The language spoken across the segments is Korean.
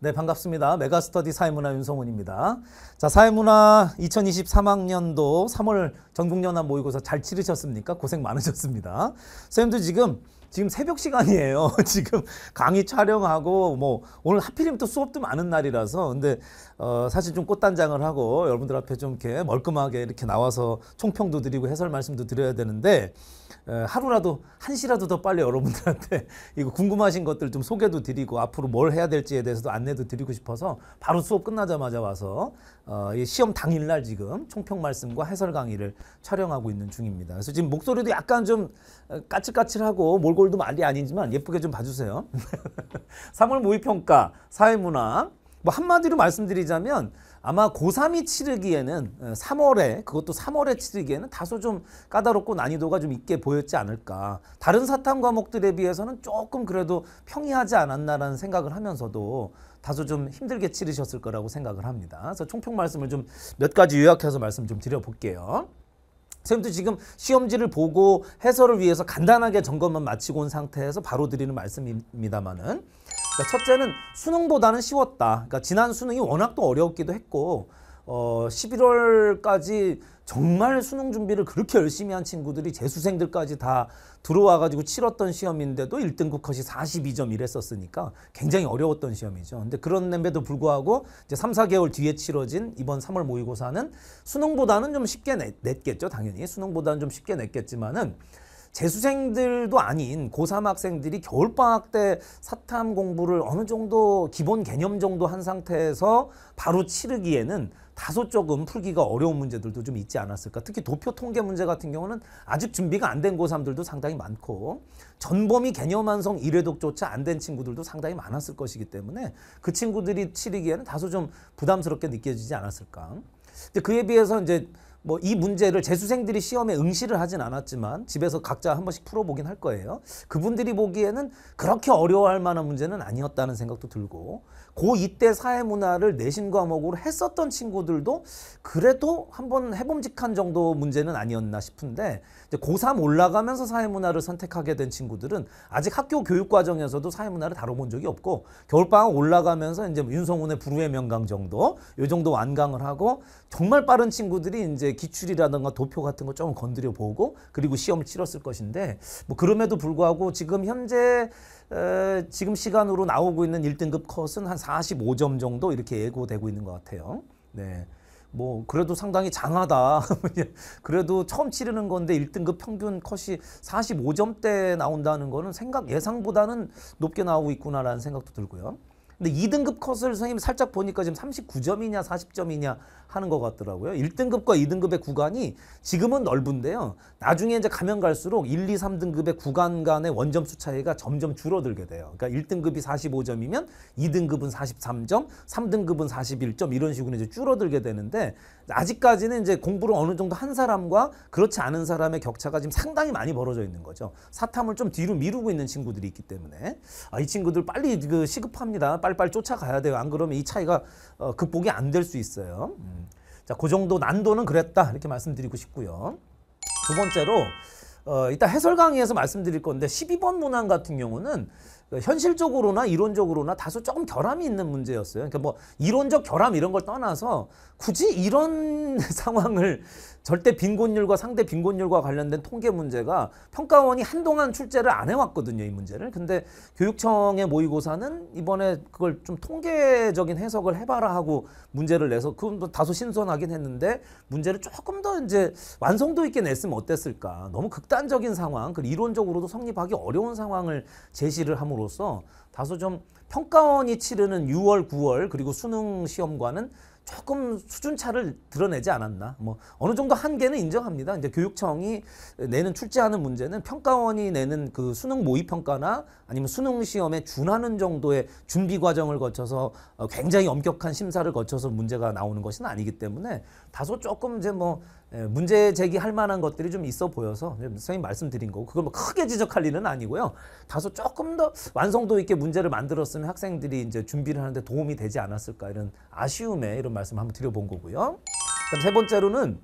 네, 반갑습니다. 메가스터디 사회문화 윤성훈입니다. 자, 사회문화 2023학년도 3월 전국연합 모의고사 잘 치르셨습니까? 고생 많으셨습니다. 선생님도 지금 지금 새벽 시간이에요. 지금 강의 촬영하고 뭐 오늘 하필이면 또 수업도 많은 날이라서 근데 어 사실 좀 꽃단장을 하고 여러분들 앞에 좀 이렇게 멀끔하게 이렇게 나와서 총평도 드리고 해설 말씀도 드려야 되는데 하루라도 한 시라도 더 빨리 여러분들한테 이거 궁금하신 것들 좀 소개도 드리고 앞으로 뭘 해야 될지에 대해서도 안내도 드리고 싶어서 바로 수업 끝나자마자 와서 어, 시험 당일날 지금 총평 말씀과 해설 강의를 촬영하고 있는 중입니다. 그래서 지금 목소리도 약간 좀 어, 까칠까칠하고 몰골도 말이 아니지만 예쁘게 좀 봐주세요. 3월 모의평가 사회문화 뭐 한마디로 말씀드리자면 아마 고3이 치르기에는 3월에 어, 그것도 3월에 치르기에는 다소 좀 까다롭고 난이도가 좀 있게 보였지 않을까. 다른 사탐 과목들에 비해서는 조금 그래도 평이하지 않았나라는 생각을 하면서도 다소 좀 힘들게 치르셨을 거라고 생각을 합니다. 그래서 총평 말씀을 좀 몇 가지 요약해서 말씀 좀 드려볼게요. 선생님도 지금 시험지를 보고 해설을 위해서 간단하게 점검만 마치고 온 상태에서 바로 드리는 말씀입니다마는 그러니까 첫째는 수능보다는 쉬웠다. 그러니까 지난 수능이 워낙 또 어려웠기도 했고 어 11월까지 정말 수능 준비를 그렇게 열심히 한 친구들이 재수생들까지 다 들어와가지고 치렀던 시험인데도 1등급 컷이 42점 이랬었으니까 굉장히 어려웠던 시험이죠. 근데 그런 냄에도 불구하고 이제 3, 4개월 뒤에 치러진 이번 3월 모의고사는 수능보다는 좀 쉽게 냈, 냈겠죠. 당연히 수능보다는 좀 쉽게 냈겠지만은 재수생들도 아닌 고3 학생들이 겨울방학 때 사탐 공부를 어느 정도 기본 개념 정도 한 상태에서 바로 치르기에는 다소 조금 풀기가 어려운 문제들도 좀 있지 않았을까. 특히 도표 통계 문제 같은 경우는 아직 준비가 안 된 고3들도 상당히 많고 전범위 개념 완성 1회독조차 안 된 친구들도 상당히 많았을 것이기 때문에 그 친구들이 치르기에는 다소 좀 부담스럽게 느껴지지 않았을까. 근데 그에 비해서 이제 뭐이 문제를 재수생들이 시험에 응시를 하진 않았지만 집에서 각자 한 번씩 풀어보긴 할 거예요. 그분들이 보기에는 그렇게 어려워할 만한 문제는 아니었다는 생각도 들고 고이때 사회문화를 내신 과목으로 했었던 친구들도 그래도 한 번 해봄직한 정도 문제는 아니었나 싶은데 고3 올라가면서 사회문화를 선택하게 된 친구들은 아직 학교 교육 과정에서도 사회문화를 다뤄본 적이 없고 겨울방학 올라가면서 이제 윤성훈의 불후의 명강 정도 요 정도 완강을 하고 정말 빠른 친구들이 이제 기출이라든가 도표 같은 거 조금 건드려 보고 그리고 시험을 치렀을 것인데 뭐 그럼에도 불구하고 지금 현재 에, 지금 시간으로 나오고 있는 1등급 컷은 한 45점 정도 이렇게 예고되고 있는 것 같아요. 네. 뭐 그래도 상당히 장하다. 그래도 처음 치르는 건데 1등급 평균 컷이 45점대 나온다는 거는 생각 예상보다는 높게 나오고 있구나라는 생각도 들고요. 근데 2등급 컷을 선생님 살짝 보니까 지금 39점이냐 40점이냐 하는 것 같더라고요. 1등급과 2등급의 구간이 지금은 넓은데요. 나중에 이제 가면 갈수록 1, 2, 3등급의 구간 간의 원점수 차이가 점점 줄어들게 돼요. 그러니까 1등급이 45점이면 2등급은 43점, 3등급은 41점 이런 식으로 이제 줄어들게 되는데 아직까지는 이제 공부를 어느 정도 한 사람과 그렇지 않은 사람의 격차가 지금 상당히 많이 벌어져 있는 거죠. 사탐을 좀 뒤로 미루고 있는 친구들이 있기 때문에 아, 이 친구들 빨리 그 시급합니다. 빨리빨리 쫓아가야 돼요. 안 그러면 이 차이가 어, 극복이 안 될 수 있어요. 음. 자, 그 정도 난도는 그랬다 이렇게 말씀드리고 싶고요. 두 번째로 어, 이따 해설 강의에서 말씀드릴 건데 12번 문항 같은 경우는 그 현실적으로나 이론적으로나 다소 조금 결함이 있는 문제였어요. 그러니까 뭐 이론적 결함 이런 걸 떠나서 굳이 이런 상황을 절대 빈곤율과 상대 빈곤율과 관련된 통계 문제가 평가원이 한동안 출제를 안 해왔거든요. 이 문제를. 근데 교육청의 모의고사는 이번에 그걸 좀 통계적인 해석을 해봐라 하고 문제를 내서 그건 다소 신선하긴 했는데 문제를 조금 더 이제 완성도 있게 냈으면 어땠을까. 너무 극단적인 상황, 그 이론적으로도 성립하기 어려운 상황을 제시를 함으로써 다소 좀 평가원이 치르는 6월, 9월 그리고 수능 시험과는 조금 수준 차를 드러내지 않았나. 뭐 어느 정도 한계는 인정합니다. 이제 교육청이 내는 출제하는 문제는 평가원이 내는 그 수능 모의 평가나 아니면 수능 시험에 준하는 정도의 준비 과정을 거쳐서 어, 굉장히 엄격한 심사를 거쳐서 문제가 나오는 것은 아니기 때문에 다소 조금 이제 뭐 예, 문제 제기할 만한 것들이 좀 있어 보여서 선생님 말씀드린 거고 그걸 뭐 크게 지적할 리는 아니고요. 다소 조금 더 완성도 있게 문제를 만들었으면 학생들이 이제 준비를 하는데 도움이 되지 않았을까 이런 아쉬움에 이런 말씀 한번 드려본 거고요. 그다음 세 번째로는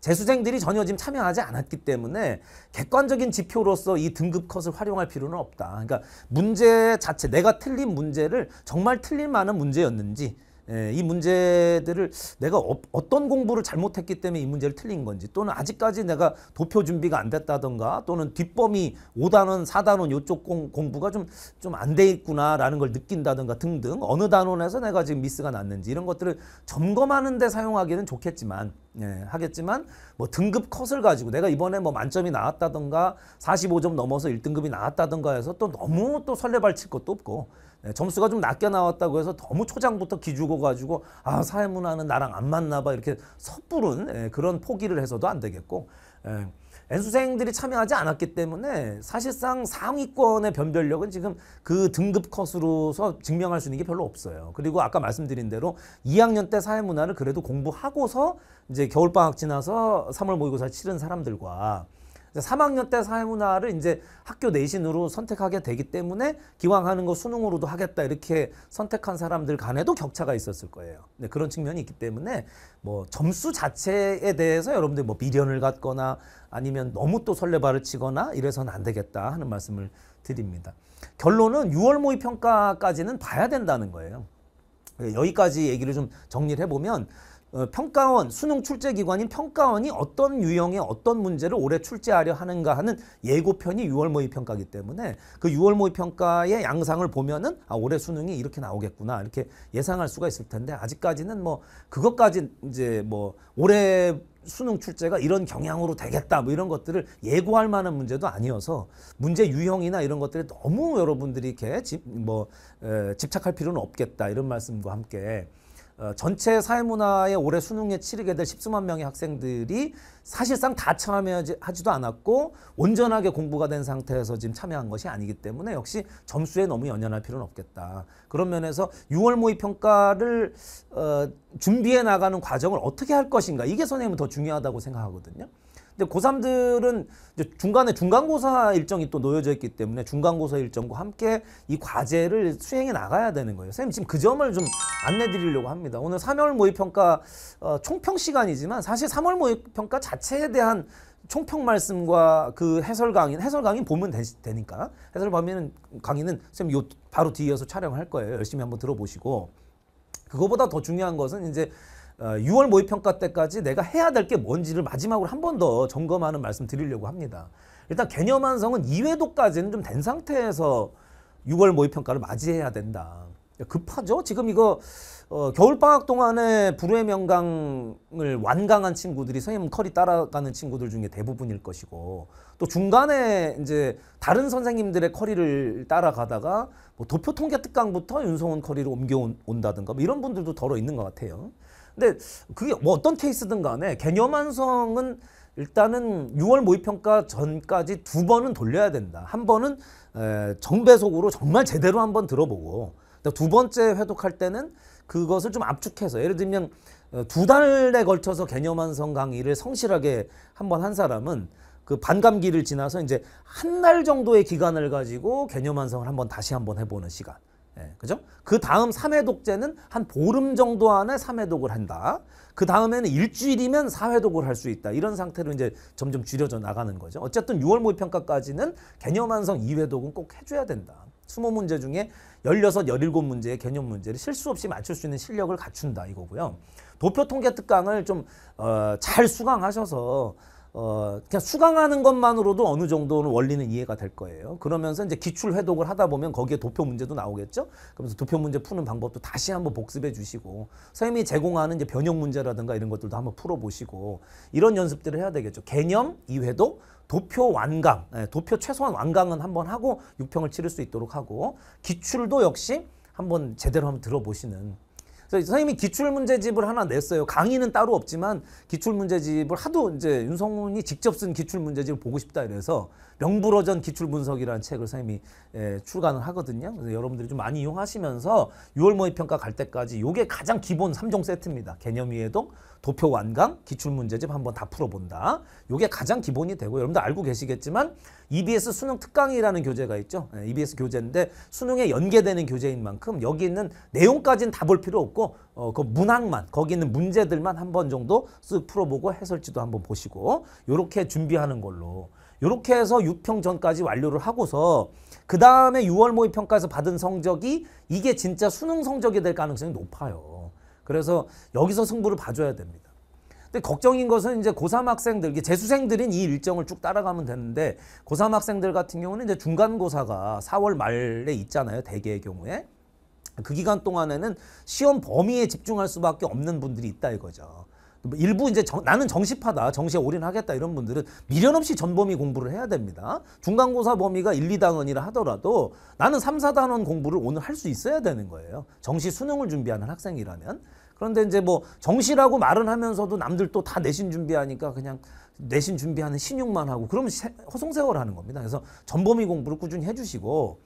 재수생들이 전혀 지금 참여하지 않았기 때문에 객관적인 지표로서 이 등급 컷을 활용할 필요는 없다. 그러니까 문제 자체 내가 틀린 문제를 정말 틀릴 만한 문제였는지 예, 이 문제들을 내가 어, 떤 공부를 잘못했기 때문에 이 문제를 틀린 건지 또는 아직까지 내가 도표 준비가 안 됐다던가 또는 뒷범이 5단원, 4단원 요쪽 공, 공부가 좀 좀 안 돼 있구나라는 걸 느낀다던가 등등 어느 단원에서 내가 지금 미스가 났는지 이런 것들을 점검하는 데 사용하기는 좋겠지만 예, 하겠지만 뭐 등급 컷을 가지고 내가 이번에 뭐 만점이 나왔다던가 45점 넘어서 1등급이 나왔다던가 해서 또 너무 또 설레발칠 것도 없고 예, 점수가 좀 낮게 나왔다고 해서 너무 초장부터 기죽어 가지고 아 사회문화는 나랑 안 맞나 봐 이렇게 섣부른 예, 그런 포기를 해서도 안 되겠고 예, N수생들이 참여하지 않았기 때문에 사실상 상위권의 변별력은 지금 그 등급 컷으로서 증명할 수 있는 게 별로 없어요. 그리고 아까 말씀드린 대로 2학년 때 사회문화를 그래도 공부하고서 이제 겨울방학 지나서 3월 모의고사 치른 사람들과 3학년 때 사회문화를 이제 학교 내신으로 선택하게 되기 때문에 기왕 하는 거 수능으로도 하겠다 이렇게 선택한 사람들 간에도 격차가 있었을 거예요. 네, 그런 측면이 있기 때문에 뭐 점수 자체에 대해서 여러분들 뭐 미련을 갖거나 아니면 너무 또 설레발을 치거나 이래서는 안 되겠다 하는 말씀을 드립니다. 결론은 6월 모의 평가까지는 봐야 된다는 거예요. 여기까지 얘기를 좀 정리를 해보면 어, 평가원, 수능 출제 기관인 평가원이 어떤 유형의 어떤 문제를 올해 출제하려 하는가 하는 예고편이 6월 모의평가기 때문에 그 6월 모의평가의 양상을 보면은 아, 올해 수능이 이렇게 나오겠구나 이렇게 예상할 수가 있을 텐데 아직까지는 뭐 그것까지 이제 뭐 올해 수능 출제가 이런 경향으로 되겠다 뭐 이런 것들을 예고할 만한 문제도 아니어서 문제 유형이나 이런 것들에 너무 여러분들이 이렇게 집, 뭐 에, 집착할 필요는 없겠다 이런 말씀과 함께 어, 전체 사회문화의 올해 수능에 치르게 될1 0수만 명의 학생들이 사실상 다 참여하지도 않았고 온전하게 공부가 된 상태에서 지금 참여한 것이 아니기 때문에 역시 점수에 너무 연연할 필요는 없겠다. 그런 면에서 6월 모의 평가를 어, 준비해 나가는 과정을 어떻게 할 것인가 이게 선생님은 더 중요하다고 생각하거든요. 근데 고3들은 중간에 중간고사 일정이 또 놓여져 있기 때문에 중간고사 일정과 함께 이 과제를 수행해 나가야 되는 거예요. 선생님 지금 그 점을 좀 안내 드리려고 합니다. 오늘 3월 모의평가 어, 총평 시간이지만 사실 3월 모의평가 자체에 대한 총평 말씀과 그 해설 강의, 해설 강의 보면 되, 니까 해설 보면 강의는 선생님 요 바로 뒤이서 촬영할 거예요. 열심히 한번 들어보시고 그거보다 더 중요한 것은 이제 6월 어, 모의평가 때까지 내가 해야 될 게 뭔지를 마지막으로 한 번 더 점검하는 말씀 드리려고 합니다. 일단 개념 완성은 2회도까지는 좀 된 상태에서 6월 모의평가를 맞이해야 된다. 급하죠? 지금 이거 어, 겨울방학 동안에 불후의 명강을 완강한 친구들이 선생님 커리 따라가는 친구들 중에 대부분일 것이고 또 중간에 이제 다른 선생님들의 커리를 따라가다가 뭐 도표 통계 특강부터 윤성훈 커리로 옮겨온다든가 뭐 이런 분들도 더러 있는 것 같아요. 근데 그게 뭐 어떤 케이스든 간에 개념 완성은 일단은 6월 모의평가 전까지 두 번은 돌려야 된다. 한 번은 정배속으로 정말 제대로 한번 들어보고 두 번째 회독할 때는 그것을 좀 압축해서 예를 들면 어, 두 달에 걸쳐서 개념 완성 강의를 성실하게 한 번 한 사람은 그 반감기를 지나서 이제 한 달 정도의 기간을 가지고 개념 완성을 한번 다시 한번 해보는 시간. 예, 그죠? 그 다음 3회 독재는한 보름 정도 안에 3회 독을 한다. 그 다음에는 일주일이면 4회 독을 할 수 있다. 이런 상태로 이제 점점 줄여져 나가는 거죠. 어쨌든 6월 모의평가까지는 개념 완성 2회 독은 꼭 해줘야 된다. 20문제 중에 16, 17문제의 개념 문제를 실수 없이 맞출 수 있는 실력을 갖춘다 이거고요. 도표 통계 특강을 좀잘 어, 수강하셔서 어, 그냥 그러니까 수강하는 것만으로도 어느 정도는 원리는 이해가 될 거예요. 그러면서 이제 기출 회독을 하다 보면 거기에 도표 문제도 나오겠죠. 그러면서 도표 문제 푸는 방법도 다시 한번 복습해 주시고 선생님이 제공하는 이제 변형 문제라든가 이런 것들도 한번 풀어보시고 이런 연습들을 해야 되겠죠. 개념 이회도 도표 완강, 예, 도표 최소한 완강은 한번 하고 6평을 치를 수 있도록 하고 기출도 역시 한번 제대로 한번 들어보시는 그래서 선생님이 기출문제집을 하나 냈어요. 강의는 따로 없지만 기출문제집을 하도 이제 윤성훈이 직접 쓴 기출문제집을 보고 싶다 이래서 명불허전 기출분석이라는 책을 선생님이 예, 출간을 하거든요. 그래서 여러분들이 좀 많이 이용하시면서 6월 모의평가 갈 때까지 요게 가장 기본 3종 세트입니다. 개념 이해동, 도표 완강, 기출문제집 한번 다 풀어본다. 이게 가장 기본이 되고 여러분들 알고 계시겠지만 EBS 수능 특강이라는 교재가 있죠. 예, EBS 교재인데 수능에 연계되는 교재인 만큼 여기 있는 내용까지는 다 볼 필요 없고 어, 그 문항만 거기 있는 문제들만 한 번 정도 쓱 풀어보고 해설지도 한번 보시고 이렇게 준비하는 걸로 이렇게 해서 6평 전까지 완료를 하고서 그 다음에 6월 모의평가에서 받은 성적이 이게 진짜 수능 성적이 될 가능성이 높아요. 그래서 여기서 승부를 봐줘야 됩니다. 근데 걱정인 것은 이제 고3 학생들, 재수생들인 이 일정을 쭉 따라가면 되는데 고3 학생들 같은 경우는 이제 중간고사가 4월 말에 있잖아요. 대개의 경우에. 그 기간 동안에는 시험 범위에 집중할 수밖에 없는 분들이 있다 이거죠. 뭐 일부 이제 정, 나는 정시파다 정시에 올인하겠다 이런 분들은 미련 없이 전범위 공부를 해야 됩니다 중간고사 범위가 1, 2단원이라 하더라도 나는 3, 4단원 공부를 오늘 할 수 있어야 되는 거예요 정시 수능을 준비하는 학생이라면 그런데 이제 뭐 정시라고 말은 하면서도 남들 또 다 내신 준비하니까 그냥 내신 준비하는 신용만 하고 그러면 허송세월하는 겁니다. 그래서 전범위 공부를 꾸준히 해주시고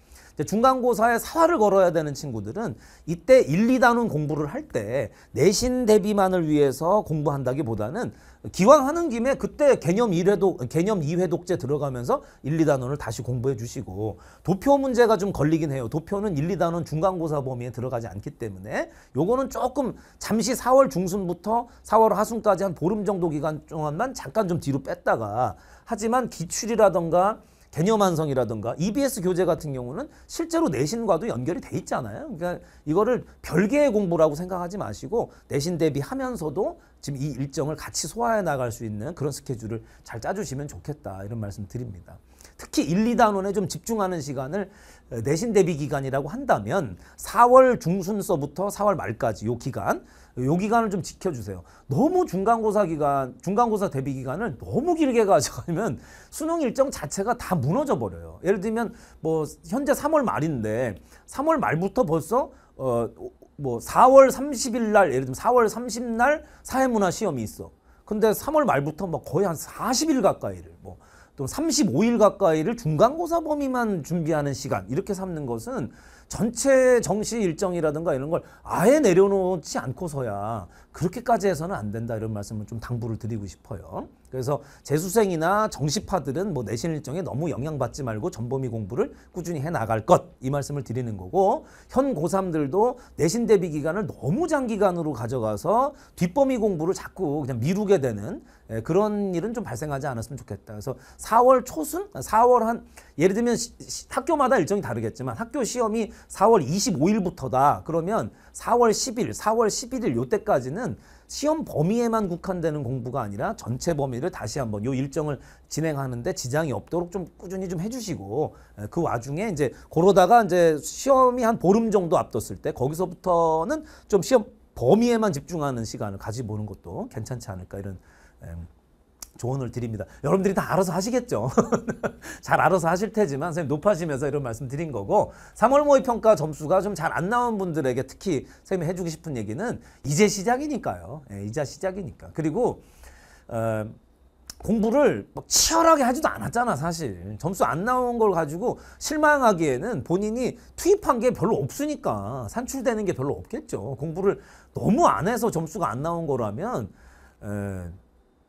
중간고사에 사활을 걸어야 되는 친구들은 이때 1, 2단원 공부를 할 때 내신 대비만을 위해서 공부한다기보다는 기왕 하는 김에 그때 개념 1회도 개념 2회 독재 들어가면서 1, 2단원을 다시 공부해 주시고 도표 문제가 좀 걸리긴 해요. 도표는 1, 2단원 중간고사 범위에 들어가지 않기 때문에 요거는 조금 잠시 4월 중순부터 4월 하순까지 한 보름 정도 기간 동안만 잠깐 좀 뒤로 뺐다가 하지만 기출이라던가 개념 완성이라든가 EBS 교재 같은 경우는 실제로 내신과도 연결이 돼 있잖아요. 그러니까 이거를 별개의 공부라고 생각하지 마시고 내신 대비하면서도 지금 이 일정을 같이 소화해 나갈 수 있는 그런 스케줄을 잘 짜주시면 좋겠다 이런 말씀 드립니다. 특히 1, 2단원에 좀 집중하는 시간을 어, 내신 대비 기간이라고 한다면 4월 중순서부터 4월 말까지 요 기간 요 기간을 좀 지켜주세요. 너무 중간고사 기간, 중간고사 대비 기간을 너무 길게 가져가면 수능 일정 자체가 다 무너져 버려요. 예를 들면 뭐 현재 3월 말인데 3월 말부터 벌써 어뭐 4월 30일 날 예를 들면 4월 30일 날 사회문화 시험이 있어. 근데 3월 말부터 뭐 거의 한 40일 가까이를 뭐또 35일 가까이를 중간고사 범위만 준비하는 시간 이렇게 삼는 것은 전체 정시 일정이라든가 이런 걸 아예 내려놓지 않고서야 그렇게까지 해서는 안 된다 이런 말씀을 좀 당부를 드리고 싶어요. 그래서 재수생이나 정시파들은 뭐 내신 일정에 너무 영향받지 말고 전범위 공부를 꾸준히 해나갈 것 이 말씀을 드리는 거고 현 고3들도 내신 대비 기간을 너무 장기간으로 가져가서 뒷범위 공부를 자꾸 그냥 미루게 되는 예, 그런 일은 좀 발생하지 않았으면 좋겠다. 그래서 4월 초순? 4월 한 예를 들면 시, 시, 학교마다 일정이 다르겠지만 학교 시험이 4월 25일부터다. 그러면 4월 10일, 4월 11일 요때까지는 시험 범위에만 국한되는 공부가 아니라 전체 범위를 다시 한번 요 일정을 진행하는데 지장이 없도록 좀 꾸준히 좀 해주시고 예, 그 와중에 이제 그러다가 이제 시험이 한 보름 정도 앞뒀을 때 거기서부터는 좀 시험 범위에만 집중하는 시간을 가지보는 것도 괜찮지 않을까 이런 예, 조언을 드립니다. 여러분들이 다 알아서 하시겠죠. 잘 알아서 하실 테지만 선생님 높아지면서 이런 말씀 드린 거고 3월 모의평가 점수가 좀 잘 안 나온 분들에게 특히 선생님이 해주고 싶은 얘기는 이제 시작이니까요. 예, 이제 시작이니까. 그리고 어, 공부를 막 치열하게 하지도 않았잖아 사실 점수 안 나온 걸 가지고 실망하기에는 본인이 투입한 게 별로 없으니까 산출되는 게 별로 없겠죠 공부를 너무 안 해서 점수가 안 나온 거라면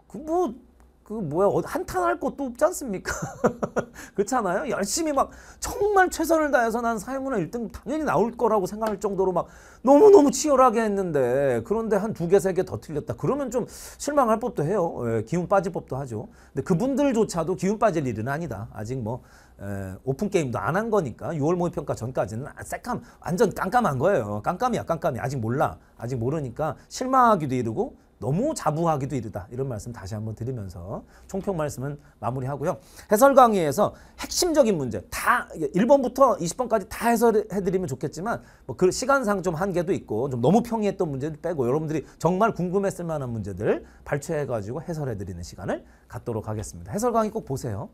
에그뭐 예, 그 뭐야 어, 한탄할 것도 없지 않습니까? 그렇잖아요. 열심히 막 정말 최선을 다해서 난 사회문화 1등 당연히 나올 거라고 생각할 정도로 막 너무너무 치열하게 했는데 그런데 한 두 개 세 개 더 틀렸다. 그러면 좀 실망할 법도 해요. 예, 기운 빠질 법도 하죠. 근데 그분들조차도 기운 빠질 일은 아니다. 아직 뭐 에, 예, 오픈 게임도 안 한 거니까 6월 모의평가 전까지는 새캄 완전 깜깜한 거예요. 깜깜이야 깜깜이 아직 몰라 아직 모르니까 실망하기도 이르고 너무 자부하기도 이르다. 이런 말씀 다시 한번 드리면서 총평 말씀은 마무리하고요. 해설 강의에서 핵심적인 문제 다 1번부터 20번까지 다 해설해드리면 좋겠지만 뭐 그 시간상 좀 한계도 있고 좀 너무 평이했던 문제도 빼고 여러분들이 정말 궁금했을 만한 문제들 발췌해가지고 해설해드리는 시간을 갖도록 하겠습니다. 해설 강의 꼭 보세요.